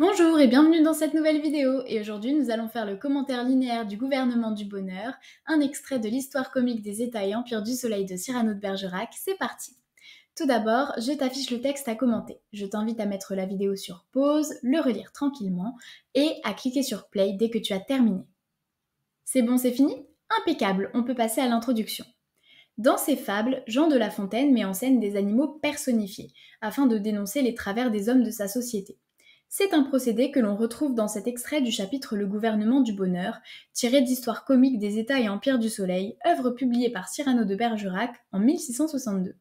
Bonjour et bienvenue dans cette nouvelle vidéo et aujourd'hui nous allons faire le commentaire linéaire du gouvernement du bonheur, un extrait de l'histoire comique des États et Empire du Soleil de Cyrano de Bergerac, c'est parti Tout d'abord, je t'affiche le texte à commenter. Je t'invite à mettre la vidéo sur pause, le relire tranquillement et à cliquer sur play dès que tu as terminé. C'est bon, c'est fini Impeccable, on peut passer à l'introduction. Dans ses fables, Jean de La Fontaine met en scène des animaux personnifiés, afin de dénoncer les travers des hommes de sa société. C'est un procédé que l'on retrouve dans cet extrait du chapitre Le gouvernement du bonheur, tiré d'Histoire comique des États et empires du Soleil, œuvre publiée par Cyrano de Bergerac en 1662.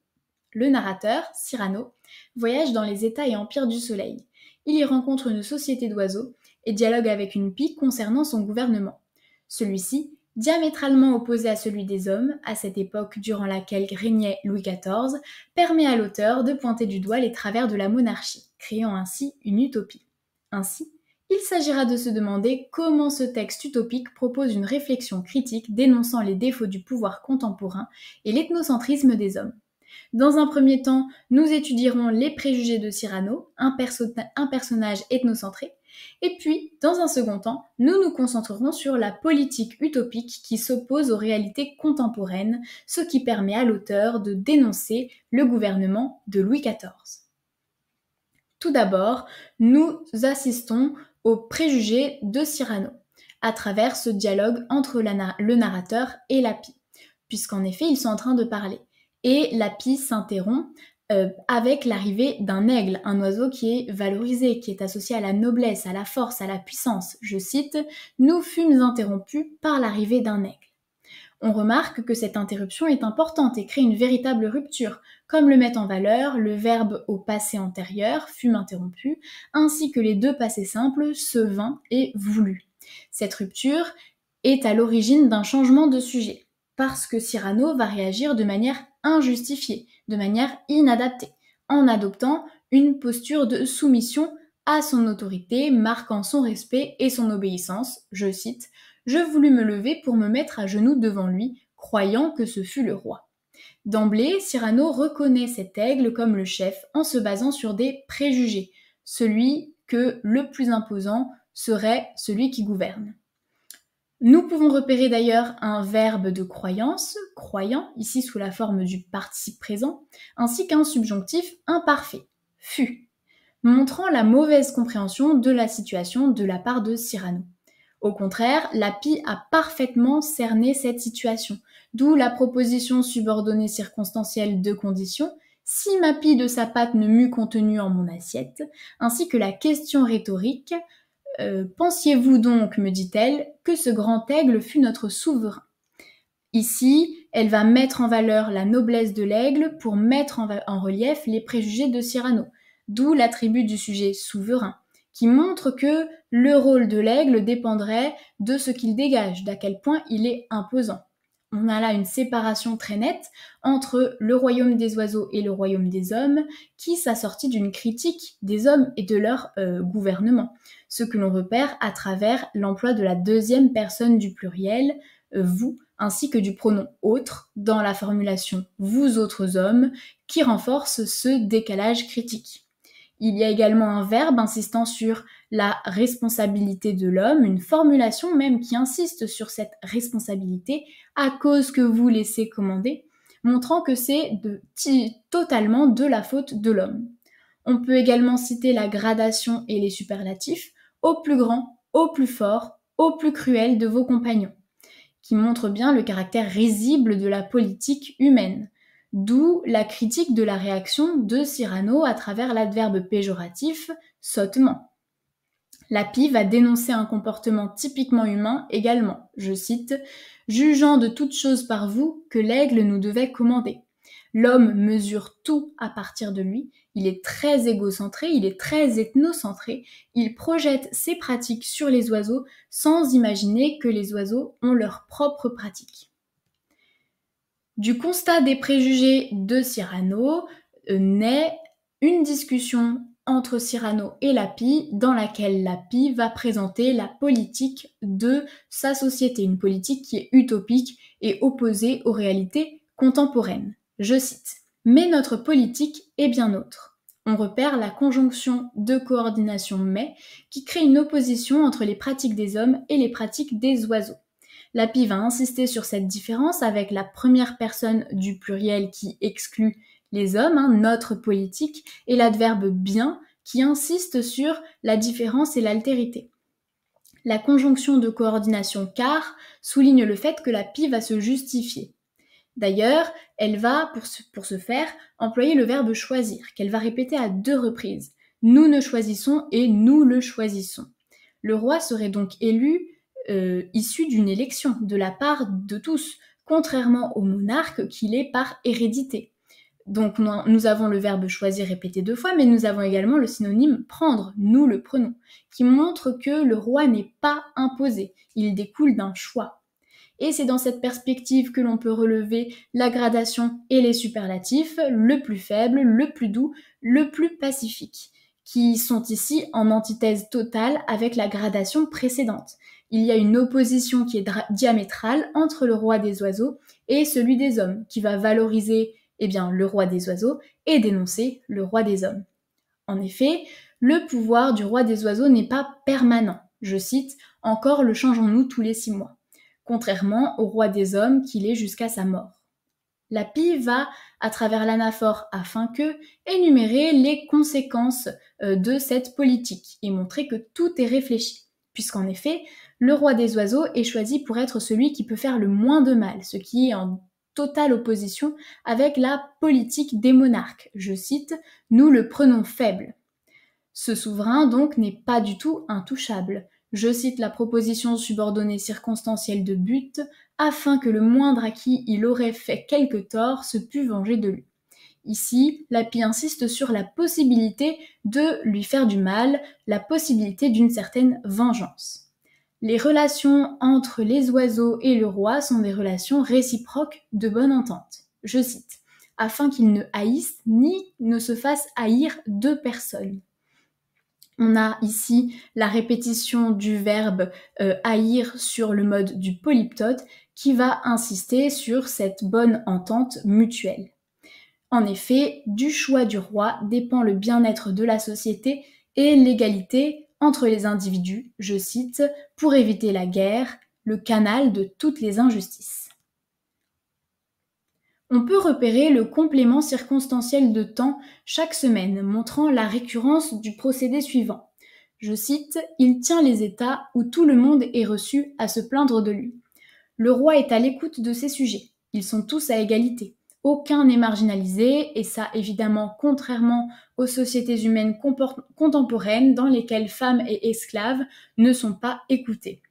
Le narrateur, Cyrano, voyage dans les États et empires du Soleil. Il y rencontre une société d'oiseaux et dialogue avec une pie concernant son gouvernement. Celui-ci, diamétralement opposé à celui des hommes, à cette époque durant laquelle régnait Louis XIV, permet à l'auteur de pointer du doigt les travers de la monarchie créant ainsi une utopie. Ainsi, il s'agira de se demander comment ce texte utopique propose une réflexion critique dénonçant les défauts du pouvoir contemporain et l'ethnocentrisme des hommes. Dans un premier temps, nous étudierons les préjugés de Cyrano, un, personnage ethnocentré, et puis, dans un second temps, nous nous concentrerons sur la politique utopique qui s'oppose aux réalités contemporaines, ce qui permet à l'auteur de dénoncer le gouvernement de Louis XIV. Tout d'abord, nous assistons au préjugé de Cyrano à travers ce dialogue entre le narrateur et la pie, puisqu'en effet, ils sont en train de parler. Et la pie s'interrompt euh, avec l'arrivée d'un aigle, un oiseau qui est valorisé, qui est associé à la noblesse, à la force, à la puissance. Je cite, Nous fûmes interrompus par l'arrivée d'un aigle. On remarque que cette interruption est importante et crée une véritable rupture, comme le met en valeur le verbe au passé antérieur, fume interrompu, ainsi que les deux passés simples, se vint et voulu. Cette rupture est à l'origine d'un changement de sujet, parce que Cyrano va réagir de manière injustifiée, de manière inadaptée, en adoptant une posture de soumission à son autorité, marquant son respect et son obéissance, je cite, je voulus me lever pour me mettre à genoux devant lui, croyant que ce fut le roi. D'emblée, Cyrano reconnaît cet aigle comme le chef en se basant sur des préjugés, celui que le plus imposant serait celui qui gouverne. Nous pouvons repérer d'ailleurs un verbe de croyance, croyant, ici sous la forme du participe présent, ainsi qu'un subjonctif imparfait, fut, montrant la mauvaise compréhension de la situation de la part de Cyrano. Au contraire, la pie a parfaitement cerné cette situation, d'où la proposition subordonnée circonstancielle de condition « si ma pie de sa pâte ne m'eût contenu en mon assiette, ainsi que la question rhétorique euh, Pensiez-vous donc, me dit-elle, que ce grand aigle fut notre souverain Ici, elle va mettre en valeur la noblesse de l'aigle pour mettre en relief les préjugés de Cyrano, d'où l'attribut du sujet souverain qui montre que le rôle de l'aigle dépendrait de ce qu'il dégage, d'à quel point il est imposant. On a là une séparation très nette entre le royaume des oiseaux et le royaume des hommes, qui s'assortit d'une critique des hommes et de leur euh, gouvernement, ce que l'on repère à travers l'emploi de la deuxième personne du pluriel, euh, vous, ainsi que du pronom autre dans la formulation vous autres hommes, qui renforce ce décalage critique. Il y a également un verbe insistant sur la responsabilité de l'homme, une formulation même qui insiste sur cette responsabilité à cause que vous laissez commander, montrant que c'est de, totalement de la faute de l'homme. On peut également citer la gradation et les superlatifs au plus grand, au plus fort, au plus cruel de vos compagnons, qui montrent bien le caractère risible de la politique humaine, D'où la critique de la réaction de Cyrano à travers l'adverbe péjoratif sottement. pie va dénoncer un comportement typiquement humain également, je cite, jugeant de toutes choses par vous que l'aigle nous devait commander. L'homme mesure tout à partir de lui, il est très égocentré, il est très ethnocentré, il projette ses pratiques sur les oiseaux sans imaginer que les oiseaux ont leurs propres pratiques. Du constat des préjugés de Cyrano euh, naît une discussion entre Cyrano et Lapi, dans laquelle Lapi va présenter la politique de sa société, une politique qui est utopique et opposée aux réalités contemporaines. Je cite. Mais notre politique est bien autre. On repère la conjonction de coordination mais qui crée une opposition entre les pratiques des hommes et les pratiques des oiseaux. La PI va insister sur cette différence avec la première personne du pluriel qui exclut les hommes, hein, notre politique, et l'adverbe bien qui insiste sur la différence et l'altérité. La conjonction de coordination car souligne le fait que la PI va se justifier. D'ailleurs, elle va, pour pour ce faire, employer le verbe choisir, qu'elle va répéter à deux reprises. Nous ne choisissons et nous le choisissons. Le roi serait donc élu euh, issu d'une élection de la part de tous, contrairement au monarque qu'il est par hérédité. Donc nous avons le verbe choisir répété deux fois, mais nous avons également le synonyme prendre, nous le prenons, qui montre que le roi n'est pas imposé, il découle d'un choix. Et c'est dans cette perspective que l'on peut relever la gradation et les superlatifs, le plus faible, le plus doux, le plus pacifique, qui sont ici en antithèse totale avec la gradation précédente il y a une opposition qui est diamétrale entre le roi des oiseaux et celui des hommes, qui va valoriser eh bien, le roi des oiseaux et dénoncer le roi des hommes. En effet, le pouvoir du roi des oiseaux n'est pas permanent. Je cite, encore le changeons-nous tous les six mois, contrairement au roi des hommes qu'il est jusqu'à sa mort. La pie va, à travers l'anaphore afin que, énumérer les conséquences euh, de cette politique et montrer que tout est réfléchi puisqu'en effet, le roi des oiseaux est choisi pour être celui qui peut faire le moins de mal, ce qui est en totale opposition avec la politique des monarques. Je cite, Nous le prenons faible. Ce souverain, donc, n'est pas du tout intouchable. Je cite la proposition subordonnée circonstancielle de but, afin que le moindre à qui il aurait fait quelque tort se pût venger de lui. Ici, l'API insiste sur la possibilité de lui faire du mal, la possibilité d'une certaine vengeance. Les relations entre les oiseaux et le roi sont des relations réciproques de bonne entente. Je cite, afin qu'ils ne haïssent ni ne se fassent haïr de personnes. On a ici la répétition du verbe euh, haïr sur le mode du polyptote qui va insister sur cette bonne entente mutuelle. En effet, du choix du roi dépend le bien-être de la société et l'égalité entre les individus, je cite, pour éviter la guerre, le canal de toutes les injustices. On peut repérer le complément circonstanciel de temps chaque semaine montrant la récurrence du procédé suivant. Je cite, Il tient les États où tout le monde est reçu à se plaindre de lui. Le roi est à l'écoute de ses sujets. Ils sont tous à égalité. Aucun n'est marginalisé et ça, évidemment, contrairement aux sociétés humaines contemporaines dans lesquelles femmes et esclaves ne sont pas écoutées.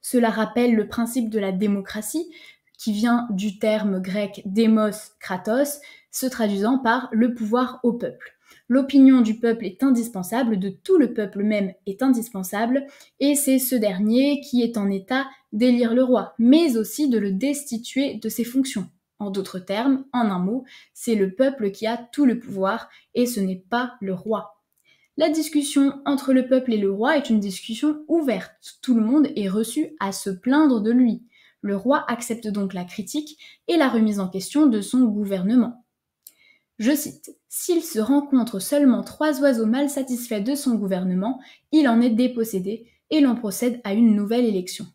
Cela rappelle le principe de la démocratie qui vient du terme grec demos kratos, se traduisant par le pouvoir au peuple. L'opinion du peuple est indispensable, de tout le peuple même est indispensable, et c'est ce dernier qui est en état d'élire le roi, mais aussi de le destituer de ses fonctions. En d'autres termes, en un mot, c'est le peuple qui a tout le pouvoir et ce n'est pas le roi. La discussion entre le peuple et le roi est une discussion ouverte. Tout le monde est reçu à se plaindre de lui. Le roi accepte donc la critique et la remise en question de son gouvernement. Je cite, S'il se rencontre seulement trois oiseaux mal satisfaits de son gouvernement, il en est dépossédé et l'on procède à une nouvelle élection.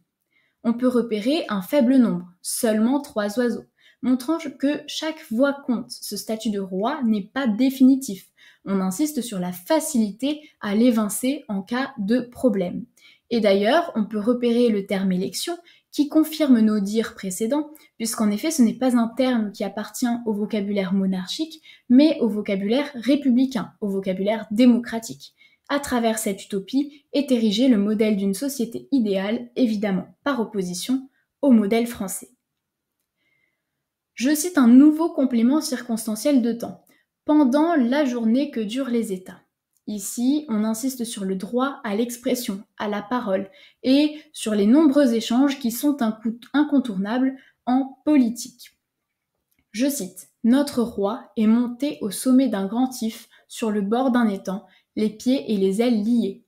On peut repérer un faible nombre, seulement trois oiseaux montrant que chaque voix compte. Ce statut de roi n'est pas définitif. On insiste sur la facilité à l'évincer en cas de problème. Et d'ailleurs, on peut repérer le terme élection qui confirme nos dires précédents, puisqu'en effet ce n'est pas un terme qui appartient au vocabulaire monarchique, mais au vocabulaire républicain, au vocabulaire démocratique. À travers cette utopie est érigé le modèle d'une société idéale, évidemment par opposition au modèle français. Je cite un nouveau complément circonstanciel de temps, pendant la journée que durent les États. Ici, on insiste sur le droit à l'expression, à la parole, et sur les nombreux échanges qui sont un incontournable en politique. Je cite, Notre roi est monté au sommet d'un grand if sur le bord d'un étang, les pieds et les ailes liés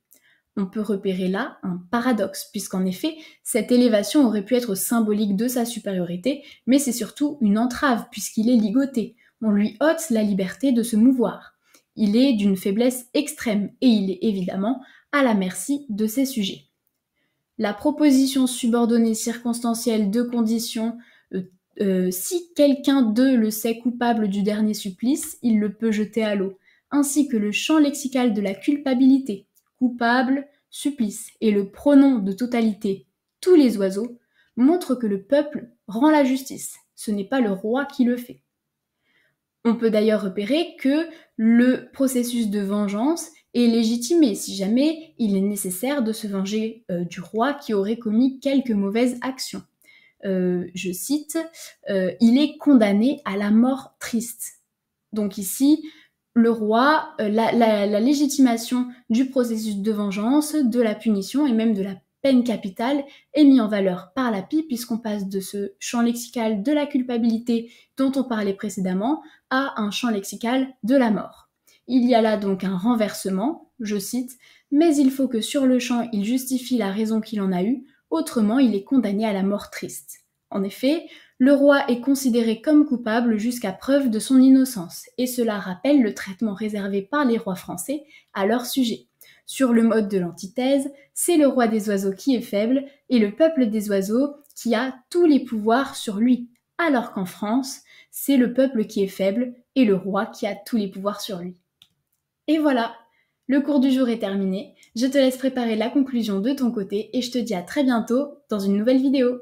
on peut repérer là un paradoxe, puisqu'en effet, cette élévation aurait pu être symbolique de sa supériorité, mais c'est surtout une entrave, puisqu'il est ligoté. On lui ôte la liberté de se mouvoir. Il est d'une faiblesse extrême, et il est évidemment à la merci de ses sujets. La proposition subordonnée circonstancielle de condition euh, euh, si quelqu'un d'eux le sait coupable du dernier supplice, il le peut jeter à l'eau, ainsi que le champ lexical de la culpabilité, coupable, supplice et le pronom de totalité tous les oiseaux montre que le peuple rend la justice, ce n'est pas le roi qui le fait. On peut d'ailleurs repérer que le processus de vengeance est légitimé si jamais il est nécessaire de se venger euh, du roi qui aurait commis quelques mauvaises actions. Euh, je cite, euh, il est condamné à la mort triste. Donc ici, le roi euh, la, la, légitimation du processus de vengeance, de la punition et même de la peine capitale est mis en valeur par la pie puisqu'on passe de ce champ lexical de la culpabilité dont on parlait précédemment à un champ lexical de la mort. Il y a là donc un renversement, je cite, mais il faut que sur le champ il justifie la raison qu'il en a eue, autrement il est condamné à la mort triste. En effet, le roi est considéré comme coupable jusqu'à preuve de son innocence, et cela rappelle le traitement réservé par les rois français à leur sujet. Sur le mode de l'antithèse, c'est le roi des oiseaux qui est faible et le peuple des oiseaux qui a tous les pouvoirs sur lui, alors qu'en France, c'est le peuple qui est faible et le roi qui a tous les pouvoirs sur lui. Et voilà, le cours du jour est terminé, je te laisse préparer la conclusion de ton côté et je te dis à très bientôt dans une nouvelle vidéo.